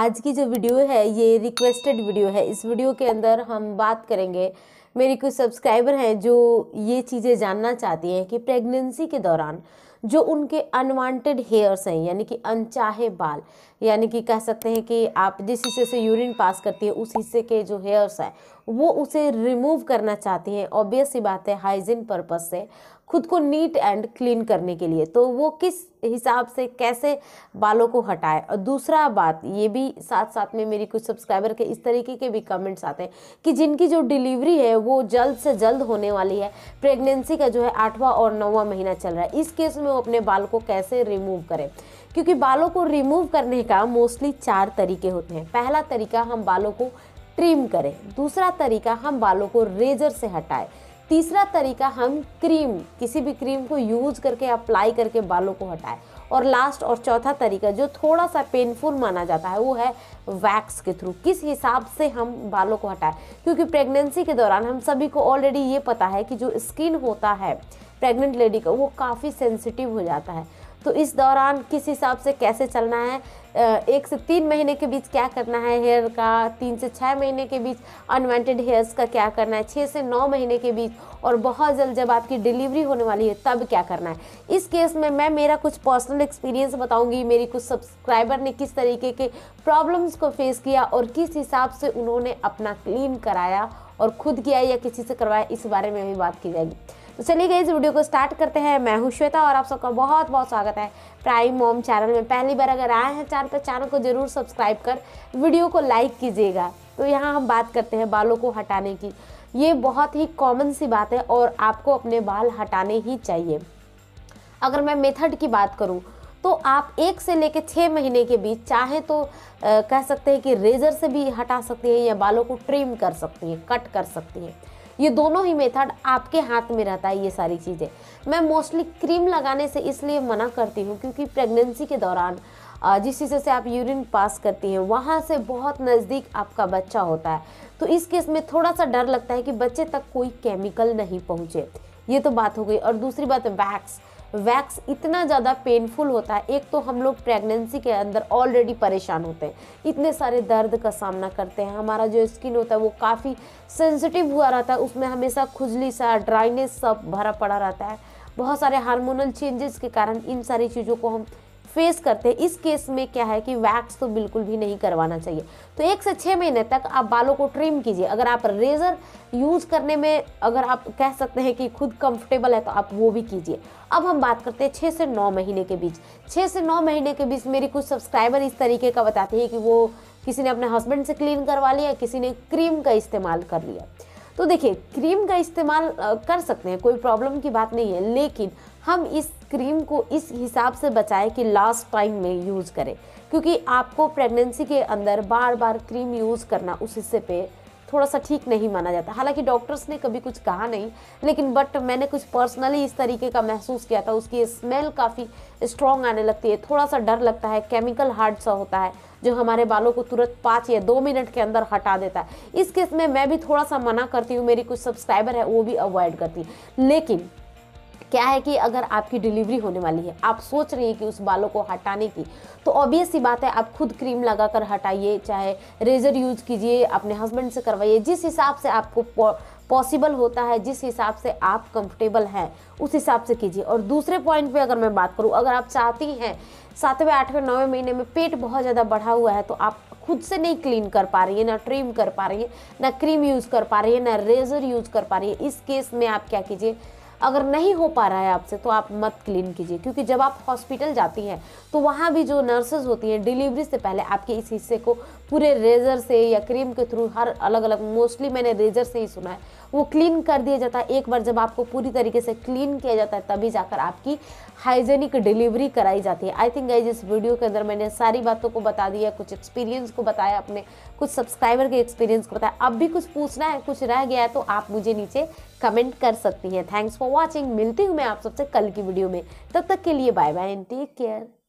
आज की जो वीडियो है ये रिक्वेस्टेड वीडियो है इस वीडियो के अंदर हम बात करेंगे मेरी कुछ सब्सक्राइबर हैं जो ये चीज़ें जानना चाहती हैं कि प्रेगनेंसी के दौरान जो उनके अनवांटेड हेयर्स हैं यानी कि अनचाहे बाल यानी कि कह सकते हैं कि आप जिस हिस्से से यूरिन पास करती है उस हिस्से के जो हेयर्स हैं वो उसे रिमूव करना चाहती हैं ऑब्वियस ही बात है हाइजीन पर्पज़ से खुद को नीट एंड क्लीन करने के लिए तो वो किस हिसाब से कैसे बालों को हटाए और दूसरा बात ये भी साथ साथ में मेरी कुछ सब्सक्राइबर के इस तरीके के भी कमेंट्स आते हैं कि जिनकी जो डिलीवरी है वो जल्द से जल्द होने वाली है प्रेगनेंसी का जो है आठवां और नौवां महीना चल रहा है इस केस में वो अपने बाल को कैसे रिमूव करें क्योंकि बालों को रिमूव करने का मोस्टली चार तरीके होते हैं पहला तरीका हम बालों को ट्रिम करें दूसरा तरीका हम बालों को रेजर से हटाएं तीसरा तरीका हम क्रीम किसी भी क्रीम को यूज़ करके अप्लाई करके बालों को हटाएं और लास्ट और चौथा तरीका जो थोड़ा सा पेनफुल माना जाता है वो है वैक्स के थ्रू किस हिसाब से हम बालों को हटाएं क्योंकि प्रेगनेंसी के दौरान हम सभी को ऑलरेडी ये पता है कि जो स्किन होता है प्रेग्नेंट लेडी का वो काफ़ी सेंसिटिव हो जाता है तो इस दौरान किस हिसाब से कैसे चलना है एक से तीन महीने के बीच क्या करना है हेयर का तीन से छः महीने के बीच अनवांटेड हेयर्स का क्या करना है छः से नौ महीने के बीच और बहुत जल्द जब आपकी डिलीवरी होने वाली है तब क्या करना है इस केस में मैं मेरा कुछ पर्सनल एक्सपीरियंस बताऊंगी मेरी कुछ सब्सक्राइबर ने किस तरीके के प्रॉब्लम्स को फेस किया और किस हिसाब से उन्होंने अपना क्लीन कराया और खुद किया या किसी से करवाया इस बारे में भी बात की जाएगी तो चलिए गई इस वीडियो को स्टार्ट करते हैं मैं हूँ श्वेता और आप सबका बहुत बहुत स्वागत है प्राइम मोम चैनल में पहली बार अगर आए हैं चैनल पर चैनल को ज़रूर सब्सक्राइब कर वीडियो को लाइक कीजिएगा तो यहाँ हम बात करते हैं बालों को हटाने की ये बहुत ही कॉमन सी बात है और आपको अपने बाल हटाने ही चाहिए अगर मैं मेथड की बात करूँ तो आप एक से लेकर छः महीने के बीच चाहे तो आ, कह सकते हैं कि रेजर से भी हटा सकती हैं या बालों को ट्रिम कर सकती हैं कट कर सकती हैं ये दोनों ही मेथड आपके हाथ में रहता है ये सारी चीज़ें मैं मोस्टली क्रीम लगाने से इसलिए मना करती हूँ क्योंकि प्रेगनेंसी के दौरान जिस चीज़ से आप यूरिन पास करती हैं वहाँ से बहुत नज़दीक आपका बच्चा होता है तो इस केस में थोड़ा सा डर लगता है कि बच्चे तक कोई केमिकल नहीं पहुँचे ये तो बात हो गई और दूसरी बात वैक्स वैक्स इतना ज़्यादा पेनफुल होता है एक तो हम लोग प्रेगनेंसी के अंदर ऑलरेडी परेशान होते हैं इतने सारे दर्द का सामना करते हैं हमारा जो स्किन होता है वो काफ़ी सेंसिटिव हुआ रहता है उसमें हमेशा खुजली सा ड्राइनेस सब भरा पड़ा रहता है बहुत सारे हार्मोनल चेंजेस के कारण इन सारी चीज़ों को हम फेस करते हैं इस केस में क्या है कि वैक्स तो बिल्कुल भी नहीं करवाना चाहिए तो एक से छः महीने तक आप बालों को ट्रिम कीजिए अगर आप रेज़र यूज़ करने में अगर आप कह सकते हैं कि खुद कंफर्टेबल है तो आप वो भी कीजिए अब हम बात करते हैं छः से नौ महीने के बीच छः से नौ महीने के बीच मेरी कुछ सब्सक्राइबर इस तरीके का बताते हैं कि वो किसी ने अपने हस्बैंड से क्लीन करवा लिया किसी ने क्रीम का इस्तेमाल कर लिया तो देखिए क्रीम का इस्तेमाल कर सकते हैं कोई प्रॉब्लम की बात नहीं है लेकिन हम इस क्रीम को इस हिसाब से बचाएं कि लास्ट टाइम में यूज़ करें क्योंकि आपको प्रेगनेंसी के अंदर बार बार क्रीम यूज़ करना उस हिस्से पे थोड़ा सा ठीक नहीं माना जाता हालांकि डॉक्टर्स ने कभी कुछ कहा नहीं लेकिन बट मैंने कुछ पर्सनली इस तरीके का महसूस किया था उसकी स्मेल काफ़ी स्ट्रॉन्ग आने लगती है थोड़ा सा डर लगता है केमिकल हार्ड सा होता है जो हमारे बालों को तुरंत पाँच या दो मिनट के अंदर हटा देता है इस केस में मैं भी थोड़ा सा मना करती हूँ मेरी कुछ सब्सक्राइबर है वो भी अवॉइड करती लेकिन क्या है कि अगर आपकी डिलीवरी होने वाली है आप सोच रही हैं कि उस बालों को हटाने की तो ऑब्वियस सी बात है आप खुद क्रीम लगा कर हटाइए चाहे रेजर यूज़ कीजिए अपने हस्बैंड से करवाइए जिस हिसाब से आपको पॉसिबल होता है जिस हिसाब से आप कंफर्टेबल हैं उस हिसाब से कीजिए और दूसरे पॉइंट पे अगर मैं बात करूँ अगर आप चाहती हैं सातवें आठवें नौवें महीने में पेट बहुत ज़्यादा बढ़ा हुआ है तो आप खुद से नहीं क्लीन कर पा रही है ना ट्रिम कर पा रही है ना क्रीम यूज़ कर पा रही है ना रेजर यूज़ कर पा रही है इस केस में आप क्या कीजिए अगर नहीं हो पा रहा है आपसे तो आप मत क्लीन कीजिए क्योंकि जब आप हॉस्पिटल जाती हैं तो वहाँ भी जो नर्सेज होती हैं डिलीवरी से पहले आपके इस हिस्से को पूरे रेजर से या क्रीम के थ्रू हर अलग अलग मोस्टली मैंने रेजर से ही सुना है वो क्लीन कर दिया जाता है एक बार जब आपको पूरी तरीके से क्लीन किया जाता है तभी जाकर आपकी हाइजेनिक डिलीवरी कराई जाती है आई थिंक गाइज इस वीडियो के अंदर मैंने सारी बातों को बता दिया कुछ एक्सपीरियंस को बताया अपने कुछ सब्सक्राइबर के एक्सपीरियंस को बताया अब भी कुछ पूछना है कुछ रह गया है तो आप मुझे नीचे कमेंट कर सकती हैं थैंक्स फॉर वॉचिंग मिलती हूँ मैं आप सबसे कल की वीडियो में तब तक के लिए bye bye and take care